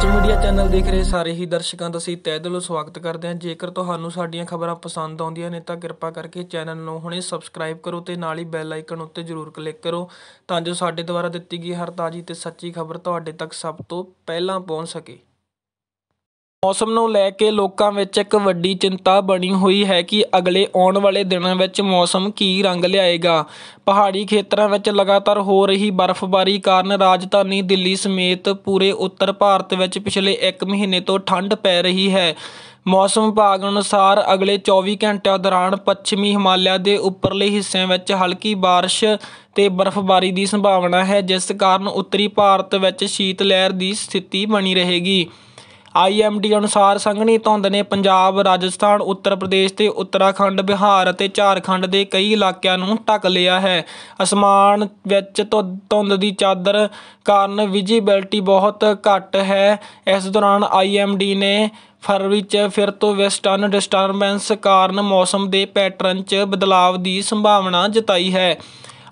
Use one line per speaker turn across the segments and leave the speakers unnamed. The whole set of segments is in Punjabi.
ਸੱਚ ਮੀਡੀਆ ਚੈਨਲ ਦੇਖ ਰਹੇ ਸਾਰੇ ਹੀ ਦਰਸ਼ਕਾਂ ਦਾ ਅਸੀਂ ਤਹਿ ਦਿਲੋਂ ਸਵਾਗਤ ਕਰਦੇ ਹਾਂ ਜੇਕਰ ਤੁਹਾਨੂੰ ਸਾਡੀਆਂ ਖਬਰਾਂ ਪਸੰਦ ਆਉਂਦੀਆਂ ਨੇ ਤਾਂ ਕਿਰਪਾ ਕਰਕੇ ਚੈਨਲ ਨੂੰ ਹੁਣੇ ਸਬਸਕ੍ਰਾਈਬ ਕਰੋ ਤੇ ਨਾਲ ਹੀ ਬੈਲ ਆਈਕਨ ਉੱਤੇ ਜ਼ਰੂਰ ਕਲਿੱਕ ਕਰੋ ਤਾਂ ਜੋ ਸਾਡੇ ਦੁਆਰਾ ਦਿੱਤੀ ਗਈ ਹਰ ਤਾਜ਼ੀ ਤੇ ਸੱਚੀ ਖਬਰ ਤੁਹਾਡੇ ਤੱਕ ਸਭ ਤੋਂ ਪਹਿਲਾਂ ਪਹੁੰਚ ਸਕੇ ਮੌਸਮ ਨੂੰ ਲੈ ਕੇ ਲੋਕਾਂ ਵਿੱਚ ਇੱਕ ਵੱਡੀ ਚਿੰਤਾ ਬਣੀ ਹੋਈ ਹੈ ਕਿ ਅਗਲੇ ਆਉਣ ਵਾਲੇ ਦਿਨਾਂ ਵਿੱਚ ਮੌਸਮ ਕੀ ਰੰਗ ਲਿਆਏਗਾ ਪਹਾੜੀ ਖੇਤਰਾਂ ਵਿੱਚ ਲਗਾਤਾਰ ਹੋ ਰਹੀ ਬਰਫ਼ਬਾਰੀ ਕਾਰਨ ਰਾਜਧਾਨੀ ਦਿੱਲੀ ਸਮੇਤ ਪੂਰੇ ਉੱਤਰ ਭਾਰਤ ਵਿੱਚ ਪਿਛਲੇ 1 ਮਹੀਨੇ ਤੋਂ ਠੰਡ ਪੈ ਰਹੀ ਹੈ ਮੌਸਮ ਵਿਭਾਗ ਅਨੁਸਾਰ ਅਗਲੇ 24 ਘੰਟਿਆਂ ਦੌਰਾਨ ਪੱਛਮੀ ਹਿਮਾਲਿਆ ਦੇ ਉੱਪਰਲੇ ਹਿੱਸਿਆਂ ਵਿੱਚ ਹਲਕੀ بارش ਤੇ ਬਰਫ਼ਬਾਰੀ ਦੀ ਸੰਭਾਵਨਾ ਹੈ ਜਿਸ ਕਾਰਨ ਉੱਤਰੀ ਭਾਰਤ ਵਿੱਚ ਸ਼ੀਤ ਲਹਿਰ ਦੀ ਸਥਿਤੀ ਬਣੀ ਰਹੇਗੀ ਆਈਐਮਡੀ ਅਨੁਸਾਰ ਸੰਘਣੀ ਧੁੰਦ ਨੇ ਪੰਜਾਬ ਰਾਜਸਥਾਨ ਉੱਤਰ ਪ੍ਰਦੇਸ਼ ਤੇ ਉੱਤਰਾਖੰਡ ਬਿਹਾਰ ਅਤੇ ਝਾਰਖੰਡ ਦੇ ਕਈ ਇਲਾਕਿਆਂ ਨੂੰ ਟੱਕ ਲਿਆ ਹੈ ਅਸਮਾਨ ਵਿੱਚ ਧੁੰਦ ਦੀ ਚਾਦਰ ਕਾਰਨ ਵਿਜੀਬਿਲਟੀ ਬਹੁਤ ਘੱਟ ਹੈ ਇਸ ਦੌਰਾਨ ਆਈਐਮਡੀ ਨੇ ਫਰਵਰੀ 'ਚ ਫਿਰ ਤੋਂ ਵੈਸਟਰਨ ਡਿਸਟਰਬੈਂਸ ਕਾਰਨ ਮੌਸਮ ਦੇ ਪੈਟਰਨ 'ਚ ਬਦਲਾਅ ਦੀ ਸੰਭਾਵਨਾ ਜਤਾਈ ਹੈ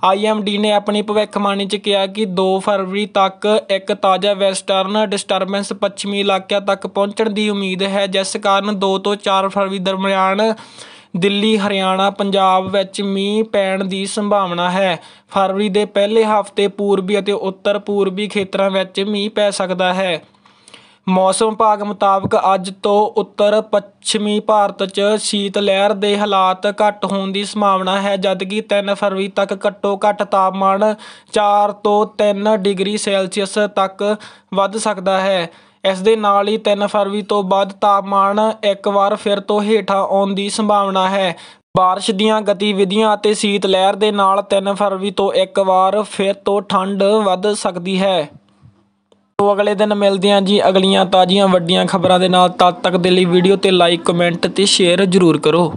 ਆਈਐਮਡੀ ਨੇ ਆਪਣੀ ਭਵਿੱਖਬਾਣੀ 'ਚ ਕਿਹਾ ਕਿ 2 ਫਰਵਰੀ ਤੱਕ ਇੱਕ ਤਾਜ਼ਾ ਵੈਸਟਰਨ ਡਿਸਟਰਬੈਂਸ ਪੱਛਮੀ ਇਲਾਕਿਆਂ ਤੱਕ ਪਹੁੰਚਣ ਦੀ ਉਮੀਦ ਹੈ ਜਿਸ ਕਾਰਨ 2 ਤੋਂ 4 ਫਰਵਰੀ ਦਰਮਿਆਨ ਦਿੱਲੀ ਹਰਿਆਣਾ ਪੰਜਾਬ ਵਿੱਚ ਮੀਂਹ ਪੈਣ ਦੀ ਸੰਭਾਵਨਾ ਹੈ ਫਰਵਰੀ ਦੇ ਪਹਿਲੇ ਹਫ਼ਤੇ ਪੂਰਬੀ ਅਤੇ ਉੱਤਰ ਪੂਰਬੀ ਖੇਤਰਾਂ ਵਿੱਚ ਮੀਂਹ ਪੈ ਸਕਦਾ ਹੈ ਮੌਸਮ ਵਿਭਾਗ ਮੁਤਾਬਕ ਅੱਜ ਤੋਂ ਉੱਤਰ ਪੱਛਮੀ ਭਾਰਤ 'ਚ ਸ਼ੀਤ ਲਹਿਰ ਦੇ ਹਾਲਾਤ ਘੱਟ ਹੋਣ ਦੀ ਸੰਭਾਵਨਾ ਹੈ ਜਦਕਿ 3 ਫਰਵਰੀ ਤੱਕ ਘੱਟੋ ਘੱਟ ਤਾਪਮਾਨ 4 ਤੋਂ 3 ਡਿਗਰੀ ਸੈਲਸੀਅਸ ਤੱਕ ਵੱਧ ਸਕਦਾ ਹੈ ਇਸ ਦੇ ਨਾਲ ਹੀ 3 ਫਰਵਰੀ ਤੋਂ ਬਾਅਦ ਤਾਪਮਾਨ ਇੱਕ ਵਾਰ ਫਿਰ ਤੋਂ ਹੇਠਾਂ ਆਉਣ ਦੀ ਸੰਭਾਵਨਾ ਹੈ ਬਾਰਿਸ਼ ਦੀਆਂ ਗਤੀਵਿਧੀਆਂ ਅਤੇ ਸ਼ੀਤ ਲਹਿਰ ਦੇ ਨਾਲ 3 ਫਰਵਰੀ ਤੋਂ ਇੱਕ ਵਾਰ ਫਿਰ ਤੋਂ ਠੰਡ ਵੱਧ ਸਕਦੀ ਹੈ ਸੋ ਅਗਲੇ ਦਿਨ ਮਿਲਦੇ ਆਂ ਜੀ ਅਗਲੀਆਂ ਤਾਜ਼ੀਆਂ ਵੱਡੀਆਂ ਖਬਰਾਂ ਦੇ ਨਾਲ ਤਦ ਤੱਕ ਦੇ ਲਈ ਵੀਡੀਓ ਤੇ ਲਾਈਕ ਕਮੈਂਟ ਤੇ ਸ਼ੇਅਰ ਜ਼ਰੂਰ ਕਰੋ